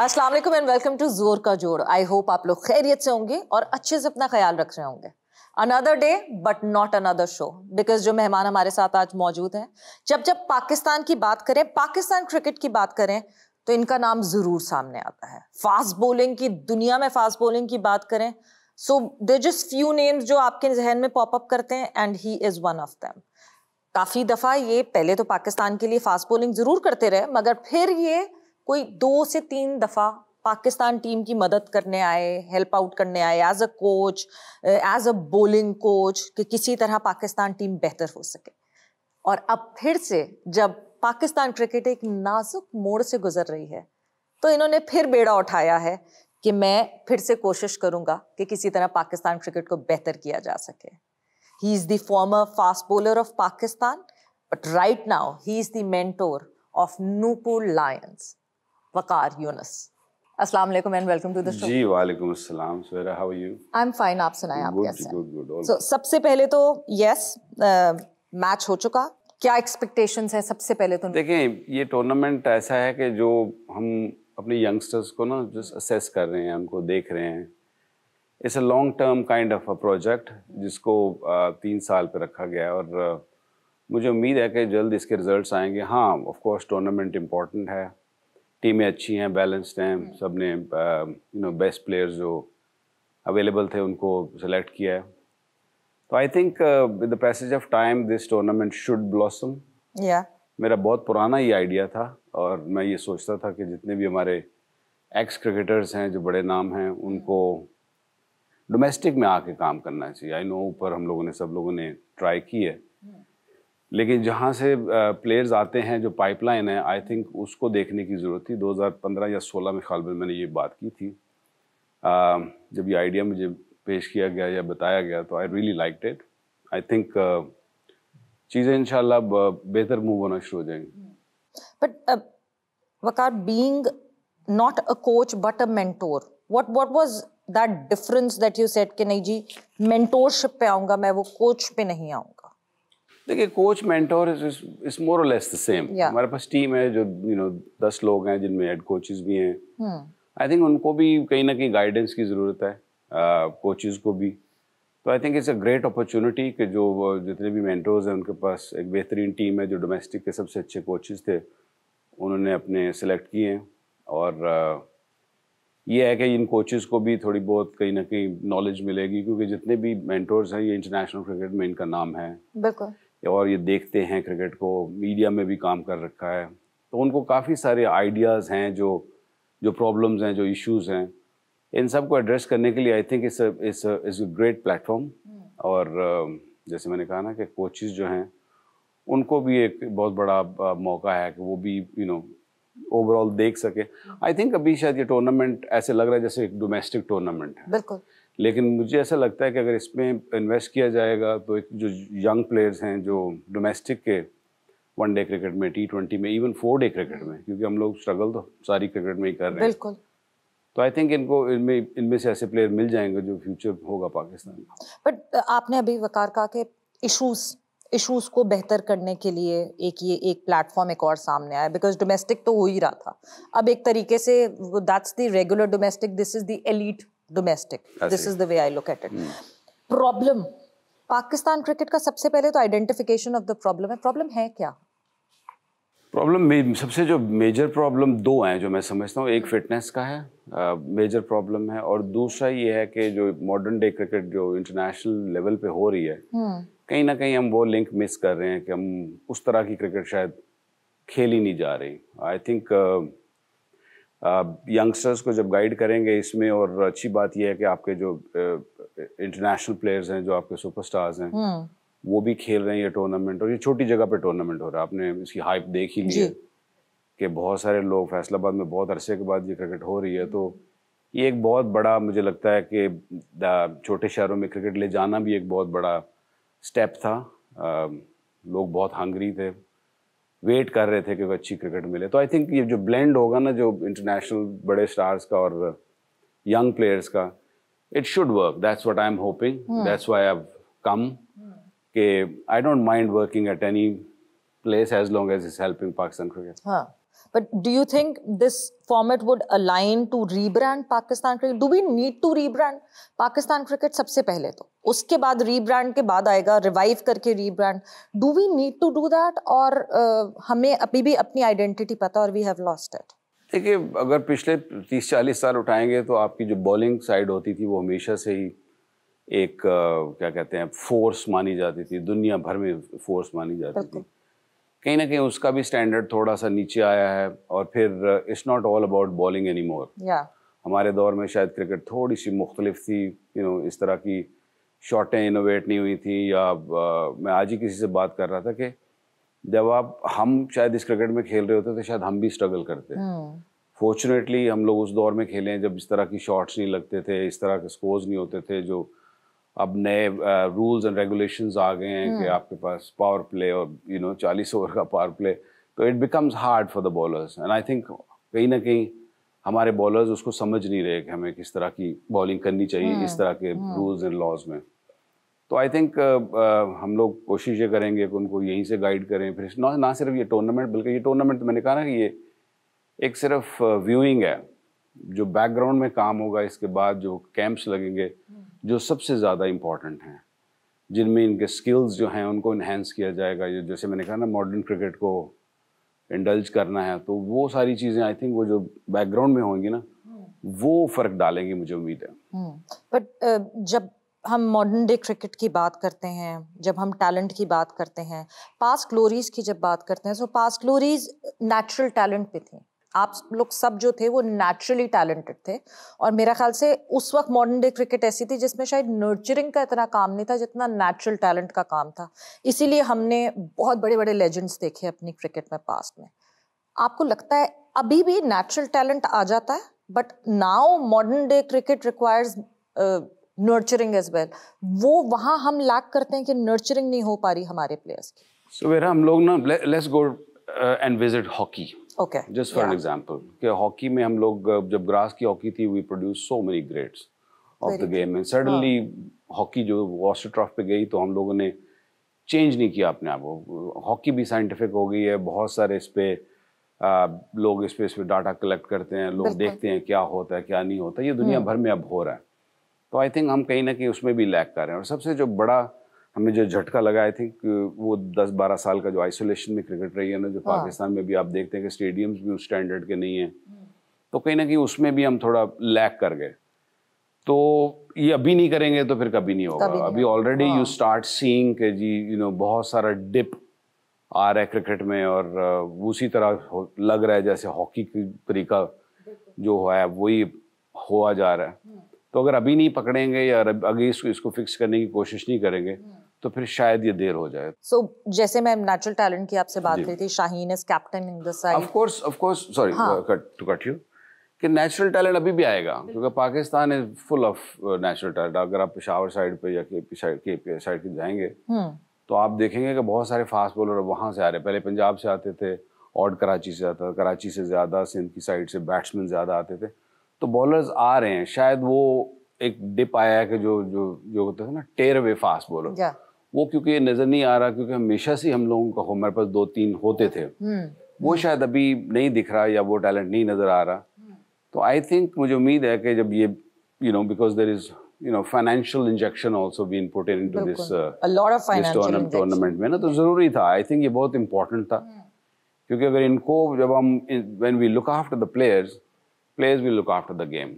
Aslam and welcome to जोर का जोड़ आई होप आप लोग खैरियत से होंगे और अच्छे से अपना ख्याल रख रहे होंगे another day but not another show because जो मेहमान हमारे साथ आज मौजूद हैं जब जब पाकिस्तान की बात करें पाकिस्तान क्रिकेट की बात करें तो इनका नाम ज़रूर सामने आता है फास्ट बॉलिंग की दुनिया में फास्ट बॉलिंग की बात करें so they just few names जो आपके जहन में पॉपअप करते हैं and he is one of them काफ़ी दफ़ा ये पहले तो पाकिस्तान के लिए फास्ट बॉलिंग ज़रूर करते रहे मगर फिर ये कोई दो से तीन दफ़ा पाकिस्तान टीम की मदद करने आए हेल्प आउट करने आए as a coach as a bowling coach कि किसी तरह पाकिस्तान टीम बेहतर हो सके और अब फिर से जब पाकिस्तान क्रिकेट एक नाजुक मोड़ से गुजर रही है तो इन्होंने फिर बेड़ा उठाया है कि मैं फिर से कोशिश करूंगा कि किसी तरह पाकिस्तान क्रिकेट को बेहतर किया जा सके he is the former fast bowler of Pakistan but right now he is the mentor of Nupur lions Waqar Younis अस्सलाम वालेकुम and welcome to the show जी वालेकुम अस्सलाम Savera how are you I am fine आप सुनाएं आप कैसे हैं गुड गुड सो सबसे पहले तो यस मैच uh, हो चुका क्या एक्सपेक्टेशंस है सबसे पहले तो देखें ये टूर्नामेंट ऐसा है कि जो हम अपने यंगस्टर्स को ना जस्ट असेस कर रहे हैं उनको देख रहे हैं it's a long term kind of a project जिसको uh, तीन साल पे रखा गया है और uh, मुझे उम्मीद है कि जल्द इसके रिजल्ट्स आएंगे हाँ ऑफ कोर्स टूर्नामेंट इम्पॉर्टेंट है टीमें अच्छी हैं बैलेंस्ड हैं सब ने यू नो बेस्ट प्लेयर्स जो अवेलेबल थे उनको सेलेक्ट किया है तो I think with the passage of time this tournament should blossom मेरा बहुत पुराना ये आइडिया था और मैं ये सोचता था कि जितने भी हमारे एक्स क्रिकेटर्स हैं जो बड़े नाम हैं हम्म। उनको डोमेस्टिक में आके काम करना चाहिए आई नो ऊपर हम लोगों ने सब लोगों ने ट्राई की है हम्म। लेकिन जहाँ से प्लेयर्स आते हैं जो पाइपलाइन है आई थिंक उसको देखने की ज़रूरत थी 2015 या 16 में खाल में मैंने ये बात की थी आ, जब ये आइडिया मुझे पेश किया गया या बताया गया तो I really like it I think चीज़ें इन बेहतर मूव होना शुरू हो जाएंगी but Waqar being not a coach but a mentor what what was that difference that you set कि नहीं जी मेंटोरशिप पे आऊँगा मैं वो कोच पे नहीं आऊँगा देखिए कोच मेंटोर इज मोर और लेस द सेम हमारे पास टीम है जो यू नो दस लोग हैं जिनमें हेड कोचेस भी हैं आई hmm. थिंक उनको भी कहीं ना कहीं गाइडेंस की ज़रूरत है कोचेस uh, को भी तो I think it's a great opportunity कि जो जितने भी मेंटोर्स हैं उनके पास एक बेहतरीन टीम है जो डोमेस्टिक के सबसे अच्छे कोचेज थे उन्होंने अपने सेलेक्ट किए हैं और uh, ये है कि इन कोचेज को भी थोड़ी बहुत कहीं ना कहीं नॉलेज मिलेगी क्योंकि जितने भी मैंटोर्स हैं ये इंटरनेशनल क्रिकेट में इनका नाम है बिल्कुल और ये देखते हैं क्रिकेट को मीडिया में भी काम कर रखा है तो उनको काफ़ी सारे आइडियाज़ हैं जो जो प्रॉब्लम्स हैं जो इश्यूज़ हैं इन सब को एड्रेस करने के लिए आई थिंक इस इस इज़ अ ग्रेट प्लेटफॉर्म और जैसे मैंने कहा ना कि कोचेज़ जो हैं उनको भी एक बहुत बड़ा मौका है कि वो भी you you know know, overall देख सके आई थिंक अभी शायद ये टूर्नामेंट ऐसे लग रहा है जैसे एक डोमेस्टिक टूर्नामेंट है बिल्कुल लेकिन मुझे ऐसा लगता है कि अगर इसमें इन्वेस्ट किया जाएगा तो एक जो यंग प्लेयर्स हैं जो डोमेस्टिक के वन डे क्रिकेट में टी ट्वेंटी में इवन फोर डे क्रिकेट में क्योंकि हम लोग स्ट्रगल तो सारी क्रिकेट में ही कर रहे हैं बिल्कुल तो आई थिंक इनको इनमें इनमें से ऐसे प्लेयर मिल जाएंगे जो फ्यूचर होगा पाकिस्तान बट आपने अभी वकार का के इशूज़ इश्यूज को बेहतर करने के लिए एक ये एक प्लेटफॉर्म एक और सामने आया बिकॉज डोमेस्टिक तो हो ही रहा था अब एक तरीके से that's the regular domestic this is the elite domestic this is the way I look at it problem Pakistan cricket का सबसे पहले तो आइडेंटिफिकेशन ऑफ द प्रॉब्लम है प्रॉब्लम है क्या प्रॉब्लम सबसे जो मेजर प्रॉब्लम दो हैं जो मैं समझता हूँ एक फिटनेस का है मेजर uh, प्रॉब्लम है और दूसरा ये है कि जो मॉडर्न डे क्रिकेट जो इंटरनेशनल लेवल पे हो रही है hmm. कहीं ना कहीं हम वो लिंक मिस कर रहे हैं कि हम उस तरह की क्रिकेट शायद खेल ही नहीं जा रही आई थिंक यंगस्टर्स को जब गाइड करेंगे इसमें और अच्छी बात यह है कि आपके जो इंटरनेशनल uh, प्लेयर्स हैं जो आपके सुपरस्टार्स हैं hmm. वो भी खेल रहे हैं ये टूर्नामेंट और ये छोटी जगह पे टूर्नामेंट हो रहा है आपने इसकी हाइप देख ही ली है कि बहुत सारे लोग फैसलाबाद में बहुत अरसे के बाद ये क्रिकेट हो रही है तो ये एक बहुत बड़ा मुझे लगता है कि uh, छोटे शहरों में क्रिकेट ले जाना भी एक बहुत बड़ा स्टेप था आ, um, लोग बहुत हंगरी थे वेट कर रहे थे कि अच्छी क्रिकेट मिले तो आई थिंक ये जो ब्लेंड होगा ना जो इंटरनेशनल बड़े स्टार्स का और यंग प्लेयर्स का it should work that's what I am hoping that's why I come के I don't mind working at any place as long as is helping Pakistan cricket But do you think this format would align to rebrand Pakistan cricket? Do we need to rebrand Pakistan cricket सबसे पहले तो उसके बाद rebrand के बाद आएगा revive करके rebrand. Do we need to do that और uh, हमें अभी भी अपनी identity पता और we have lost it? देखिए अगर पिछले 30-40 साल उठाएंगे तो आपकी जो bowling side होती थी वो हमेशा से ही एक uh, क्या कहते हैं force मानी जाती थी दुनिया भर में force मानी जाती थी कहीं ना कहीं उसका भी स्टैंडर्ड थोड़ा सा नीचे आया है और फिर it's not all about bowling any more हमारे दौर में शायद क्रिकेट थोड़ी सी मुख्तलिफ थी यू नो इस तरह की शॉटें इनोवेट नहीं हुई थी या uh, मैं आज ही किसी से बात कर रहा था कि जब आप हम शायद इस क्रिकेट में खेल रहे होते तो शायद हम भी स्ट्रगल करते फॉर्चुनेटली hmm. हम लोग उस दौर में खेले हैं जब इस तरह की शॉट्स नहीं लगते थे इस तरह के स्कोर्स नहीं होते थे जो अब नए रूल्स एंड रेगुलेशंस आ गए हैं कि हम्म। आपके पास पावर प्ले और यू नो चालीस ओवर का पावर प्ले तो it becomes hard for the bowlers and I think कहीं ना कहीं हमारे बॉलर्स उसको समझ नहीं रहे कि हमें किस तरह की बॉलिंग करनी चाहिए इस हम्म, तरह के रूल्स एंड लॉज में तो आई थिंक uh, uh, हम लोग कोशिश ये करेंगे कि उनको यहीं से गाइड करें फिर ना ना सिर्फ ये टूर्नामेंट बल्कि ये टूर्नामेंट तो मैंने कहा ना कि ये एक सिर्फ व्यूइंग है जो बैकग्राउंड में काम होगा इसके बाद जो कैंप्स लगेंगे जो सबसे ज़्यादा इम्पॉर्टेंट हैं जिनमें इनके स्किल्स जो हैं उनको इन्हेंस किया जाएगा ये जैसे मैंने कहा ना मॉडर्न क्रिकेट को इंडल्ज करना है तो वो सारी चीज़ें आई थिंक वो जो बैकग्राउंड में होंगी ना हम्म। वो फ़र्क डालेंगी मुझे उम्मीद है बट हम्म। uh, जब हम मॉडर्न डे क्रिकेट की बात करते हैं जब हम टैलेंट की बात करते हैं पास ग्लोरीज की जब बात करते हैं तो पास ग्लोरीज नेचुरल टैलेंट पे थी आप लोग सब जो थे वो नेचुरली टैलेंटेड थे और मेरा ख्याल से उस वक्त मॉडर्न डे क्रिकेट ऐसी थी जिसमें शायद नर्चरिंग का इतना काम नहीं था जितना नेचुरल टैलेंट का काम था इसीलिए हमने बहुत बड़े बड़े लेजेंड्स देखे अपनी क्रिकेट में पास्ट में आपको लगता है अभी भी नेचुरल टैलेंट आ जाता है but now modern day cricket requires nurturing as well वो वहाँ हम लैक करते हैं कि नर्चरिंग नहीं हो पा रही हमारे प्लेयर्स की सो so, हम लोग ना let's go and visit hockey okay just for example कि हॉकी में हम लोग जब ग्रास की हॉकी थी we produce so many greats of the game and suddenly hockey जो वॉस्टर ट्रॉफ पे गई तो हम लोगों ने चेंज नहीं किया अपने आप को हॉकी भी साइंटिफिक हो गई है बहुत सारे इस आ, लोग इस पर इस पे डाटा कलेक्ट करते हैं लोग देखते हैं क्या होता है क्या नहीं होता ये दुनिया हम्म। भर में अब हो रहा है तो आई थिंक हम कहीं ना कहीं उसमें भी लैक कर रहे हैं और सबसे जो बड़ा हमें जो झटका लगा आई थिंक वो 10-12 साल का जो आइसोलेशन में क्रिकेट रही है ना जो हाँ। पाकिस्तान में भी आप देखते हैं कि स्टेडियम्स भी उस स्टैंडर्ड के नहीं है हम्म। तो कहीं ना कहीं उसमें भी हम थोड़ा लैक कर गए तो ये अभी नहीं करेंगे तो फिर कभी नहीं होगा अभी ऑलरेडी यू स्टार्ट सीइंग के जी यू नो बहुत सारा डिप आ रहा है क्रिकेट में और uh, उसी तरह लग रहा है जैसे हॉकी की तरीका जो है वही हुआ जा रहा है हाँ। तो अगर अभी नहीं पकड़ेंगे या अगर इसको इसको फिक्स करने की कोशिश नहीं करेंगे हम्म। तो फिर शायद ये देर हो जाए सो so, जैसे मैं नेचुरल टैलेंट की आपसे बात करी थी Shaheen is captain in the side of course of course sorry to cut you कि नेचुरल टैलेंट अभी भी आएगा क्योंकि Pakistan is full of natural talent अगर आप पिशावर साइड पे या के पी साइड के साइड की जाएंगे हम्म। तो आप देखेंगे कि बहुत सारे फास्ट बॉलर वहाँ से आ रहे पहले पंजाब से आते थे और कराची से आता कराची से ज़्यादा सिंध की साइड से बैट्समैन ज़्यादा आते थे तो बॉलर्स आ रहे हैं शायद वो एक डिप आया है कि जो जो जो होता है ना टेर अवे फास्ट बॉलर वो क्योंकि नजर नहीं आ रहा क्योंकि हमेशा से हम लोगों का हमारे पास दो तीन होते थे हम्म। वो शायद अभी नहीं दिख रहा या वो टैलेंट नहीं नजर आ रहा हम्म। तो आई थिंक मुझे उम्मीद है कि जब ये you know because there is you know financial injection also be imported into this tournament में ना तो जरूरी था आई थिंक ये बहुत इंपॉर्टेंट था हम्म। क्योंकि अगर इनको जब हम when we look after the players players will look after the game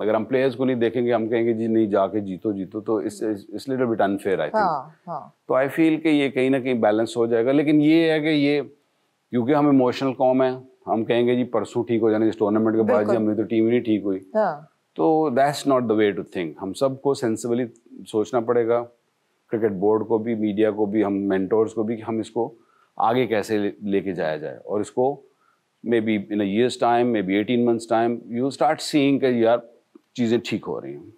अगर हम प्लेयर्स को नहीं देखेंगे हम कहेंगे जी नहीं जाके जीतो जीतो तो इस इस little bit unfair I think तो आई फील कि ये कहीं ना कहीं बैलेंस हो जाएगा लेकिन ये है कि ये क्योंकि हम इमोशनल कॉम है हम कहेंगे जी परसों ठीक हो जाने इस टूर्नामेंट के बाद जी हमने तो टीम ही नहीं ठीक हुई हाँ। तो that's not the way to think हम सबको सेंसिबली सोचना पड़ेगा क्रिकेट बोर्ड को भी मीडिया को भी हम मेंटोर्स को भी कि हम इसको आगे कैसे लेके जाया जाए और इसको maybe in a year's time, maybe 18 months' time, you start seeing that your things are